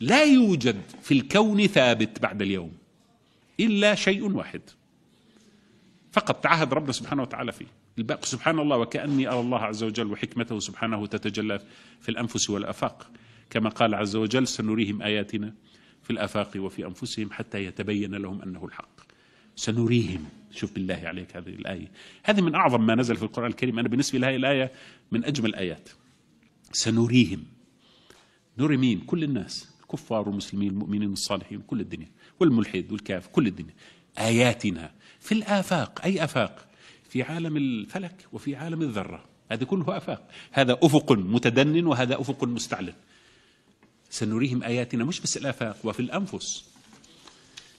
لا يوجد في الكون ثابت بعد اليوم إلا شيء واحد فقط تعهد ربنا سبحانه وتعالى فيه الباقي سبحان الله وكأني أرى الله عز وجل وحكمته سبحانه تتجلى في الأنفس والأفاق كما قال عز وجل سنريهم آياتنا في الآفاق وفي أنفسهم حتى يتبين لهم أنه الحق سنريهم شوف بالله عليك هذه الآية هذه من أعظم ما نزل في القرآن الكريم أنا بالنسبة لهذه الآية من أجمل الآيات سنريهم نري مين كل الناس الكفار والمسلمين المؤمنين الصالحين كل الدنيا والملحد والكاف كل الدنيا آياتنا في الآفاق أي آفاق في عالم الفلك وفي عالم الذرة هذا كله آفاق هذا أفق متدن وهذا أفق مستعلن سنريهم آياتنا مش بس الآفاق وفي الأنفس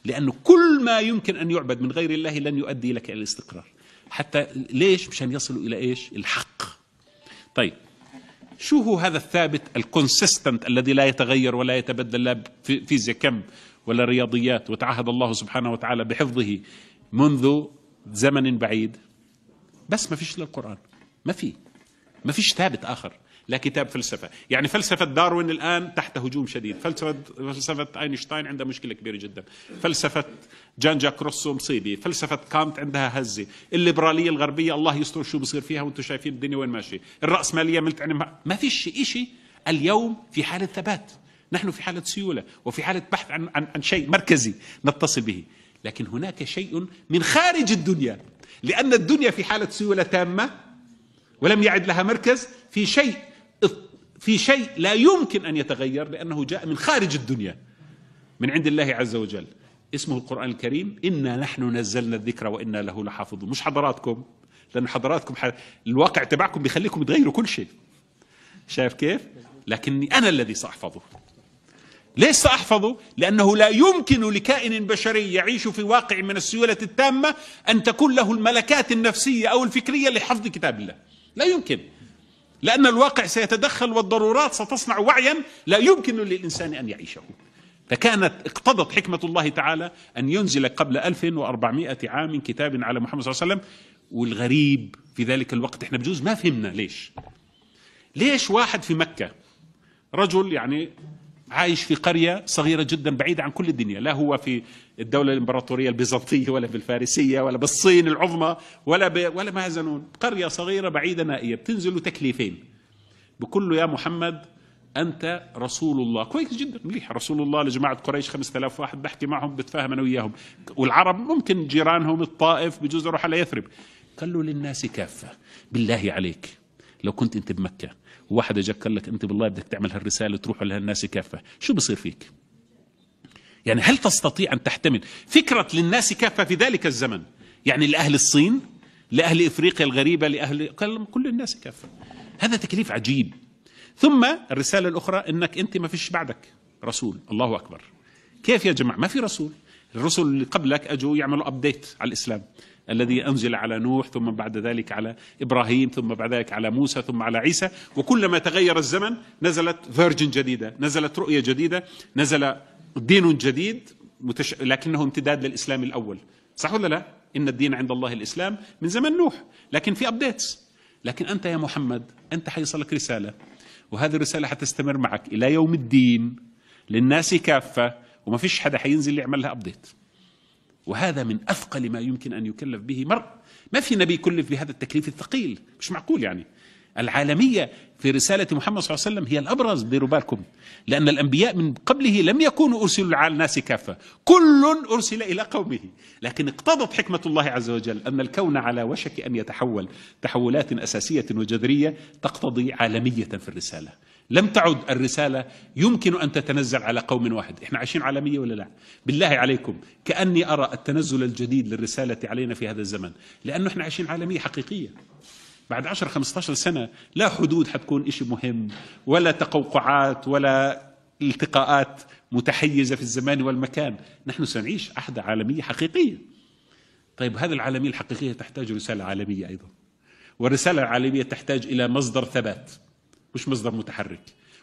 لأنه كل ما يمكن أن يعبد من غير الله لن يؤدي لك إلى الاستقرار حتى ليش مشان يصلوا إلى إيش الحق طيب شو هو هذا الثابت الكونسيستنت الذي لا يتغير ولا يتبدل لا فيزياء كم ولا رياضيات وتعهد الله سبحانه وتعالى بحفظه منذ زمن بعيد بس ما فيش للقرآن ما في ما فيش ثابت اخر لا كتاب فلسفة يعني فلسفة داروين الآن تحت هجوم شديد فلسفة, فلسفة أينشتاين عندها مشكلة كبيرة جدا فلسفة جان جاك روسو مصيبة فلسفة كانت عندها هزة الليبرالية الغربية الله يستر شو بصير فيها وانتم شايفين الدنيا وين ماشية الرأسمالية ملت ما فيش شيء اليوم في حالة ثبات نحن في حالة سيولة وفي حالة بحث عن, عن, عن شيء مركزي نتصل به لكن هناك شيء من خارج الدنيا لأن الدنيا في حالة سيولة تامة ولم يعد لها مركز في شيء في شيء لا يمكن ان يتغير لانه جاء من خارج الدنيا من عند الله عز وجل اسمه القران الكريم انا نحن نزلنا الذكر وانا له لحافظون مش حضراتكم لان حضراتكم ح... الواقع تبعكم بيخليكم تغيروا كل شيء شايف كيف لكني انا الذي ساحفظه ليش ساحفظه لانه لا يمكن لكائن بشري يعيش في واقع من السيوله التامه ان تكون له الملكات النفسيه او الفكريه لحفظ كتاب الله لا يمكن لأن الواقع سيتدخل والضرورات ستصنع وعيا لا يمكن للإنسان أن يعيشه فكانت اقتضت حكمة الله تعالى أن ينزل قبل 1400 عام كتاب على محمد صلى الله عليه وسلم والغريب في ذلك الوقت احنا بجوز ما فهمنا ليش ليش واحد في مكة رجل يعني عايش في قرية صغيرة جدا بعيدة عن كل الدنيا لا هو في الدولة الإمبراطورية البيزنطية ولا في الفارسية ولا بالصين العظمى ولا ب... ولا ما يزنون قرية صغيرة بعيدة نائية بتنزل تكليفين بكل يا محمد أنت رسول الله كويس جدا مليح رسول الله لجماعة قريش 5000 واحد بحكي معهم بتفاهم أنا وياهم والعرب ممكن جيرانهم الطائف بجوز أروح على يثرب قال له للناس كافة بالله عليك لو كنت انت بمكه وواحد اجاك قال لك انت بالله بدك تعمل هالرساله تروح لهالناس كافه شو بصير فيك يعني هل تستطيع ان تحتمل فكره للناس كافه في ذلك الزمن يعني لاهل الصين لاهل افريقيا الغريبه لاهل كل الناس كافه هذا تكليف عجيب ثم الرساله الاخرى انك انت ما فيش بعدك رسول الله اكبر كيف يا جماعه ما في رسول الرسل اللي قبلك اجوا يعملوا ابديت على الاسلام الذي انزل على نوح ثم بعد ذلك على ابراهيم ثم بعد ذلك على موسى ثم على عيسى وكلما تغير الزمن نزلت فيرجن جديده نزلت رؤيه جديده نزل دين جديد متش... لكنه امتداد للاسلام الاول صح ولا لا ان الدين عند الله الاسلام من زمن نوح لكن في ابديتس لكن انت يا محمد انت حيصلك رساله وهذه الرساله حتستمر معك الى يوم الدين للناس كافه وما فيش حدا حينزل يعمل لها ابديت وهذا من اثقل ما يمكن ان يكلف به مرء ما في نبي كلف بهذا التكليف الثقيل مش معقول يعني العالمية في رسالة محمد صلى الله عليه وسلم هي الأبرز ديروا بالكم لأن الأنبياء من قبله لم يكونوا أرسلوا على الناس كافة كل أرسل إلى قومه لكن اقتضت حكمة الله عز وجل أن الكون على وشك أن يتحول تحولات أساسية وجذرية تقتضي عالمية في الرسالة لم تعد الرسالة يمكن أن تتنزل على قوم واحد إحنا عايشين عالمية ولا لا بالله عليكم كأني أرى التنزل الجديد للرسالة علينا في هذا الزمن لأنه إحنا عايشين عالمية حقيقية بعد 10 15 سنة لا حدود حتكون إشي مهم ولا تقوقعات ولا التقاءات متحيزة في الزمان والمكان نحن سنعيش أحدى عالمية حقيقية طيب هذه العالمية الحقيقية تحتاج رسالة عالمية أيضا والرسالة العالمية تحتاج إلى مصدر ثبات مش مصدر متحرك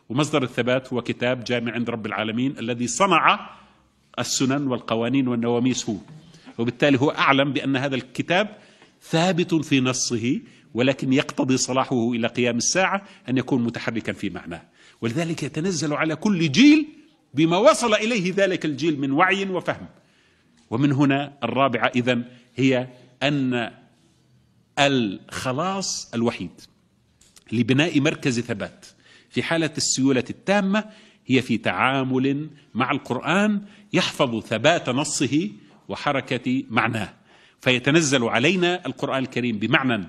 ومصدر الثبات هو كتاب جامع عند رب العالمين الذي صنع السنن والقوانين والنواميس هو وبالتالي هو أعلم بأن هذا الكتاب ثابت في نصه ولكن يقتضي صلاحه إلى قيام الساعة أن يكون متحركا في معناه ولذلك يتنزل على كل جيل بما وصل إليه ذلك الجيل من وعي وفهم ومن هنا الرابعة إذن هي أن الخلاص الوحيد لبناء مركز ثبات في حالة السيولة التامة هي في تعامل مع القرآن يحفظ ثبات نصه وحركة معناه فيتنزل علينا القرآن الكريم بمعنى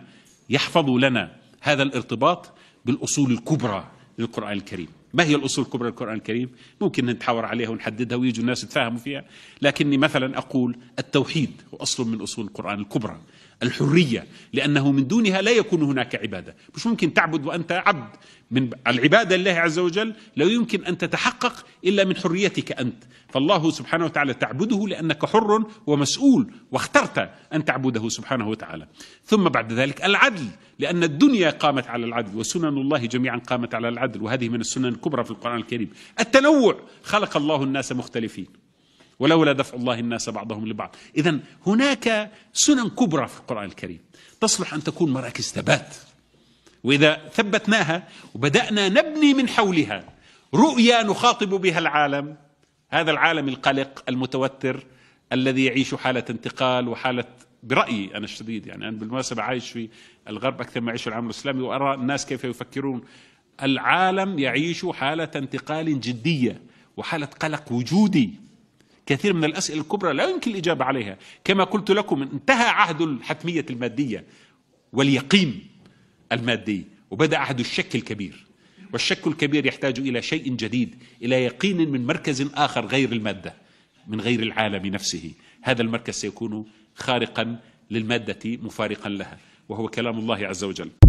يحفظ لنا هذا الارتباط بالأصول الكبرى للقرآن الكريم ما هي الأصول الكبرى للقرآن الكريم؟ ممكن نتحاور عليها ونحددها ويجوا الناس يتفاهموا فيها لكني مثلا أقول التوحيد هو اصل من أصول القرآن الكبرى الحرية لأنه من دونها لا يكون هناك عبادة مش ممكن تعبد وأنت عبد من العبادة لله عز وجل لا يمكن أن تتحقق إلا من حريتك أنت فالله سبحانه وتعالى تعبده لأنك حر ومسؤول واخترت أن تعبده سبحانه وتعالى ثم بعد ذلك العدل لأن الدنيا قامت على العدل وسنن الله جميعا قامت على العدل وهذه من السنن الكبرى في القرآن الكريم التنوع خلق الله الناس مختلفين ولولا دفع الله الناس بعضهم لبعض إذا هناك سنن كبرى في القرآن الكريم تصلح أن تكون مراكز ثبات وإذا ثبتناها وبدأنا نبني من حولها رؤيا نخاطب بها العالم هذا العالم القلق المتوتر الذي يعيش حالة انتقال وحالة برأيي أنا الشديد يعني أنا بالمناسبة عايش في الغرب أكثر ما يعيش في العالم الإسلامي وأرى الناس كيف يفكرون العالم يعيش حالة انتقال جدية وحالة قلق وجودي كثير من الأسئلة الكبرى لا يمكن الإجابة عليها كما قلت لكم انتهى عهد الحتمية المادية واليقين المادي وبدأ عهد الشك الكبير والشك الكبير يحتاج إلى شيء جديد إلى يقين من مركز آخر غير المادة من غير العالم نفسه هذا المركز سيكون خارقا للمادة مفارقا لها وهو كلام الله عز وجل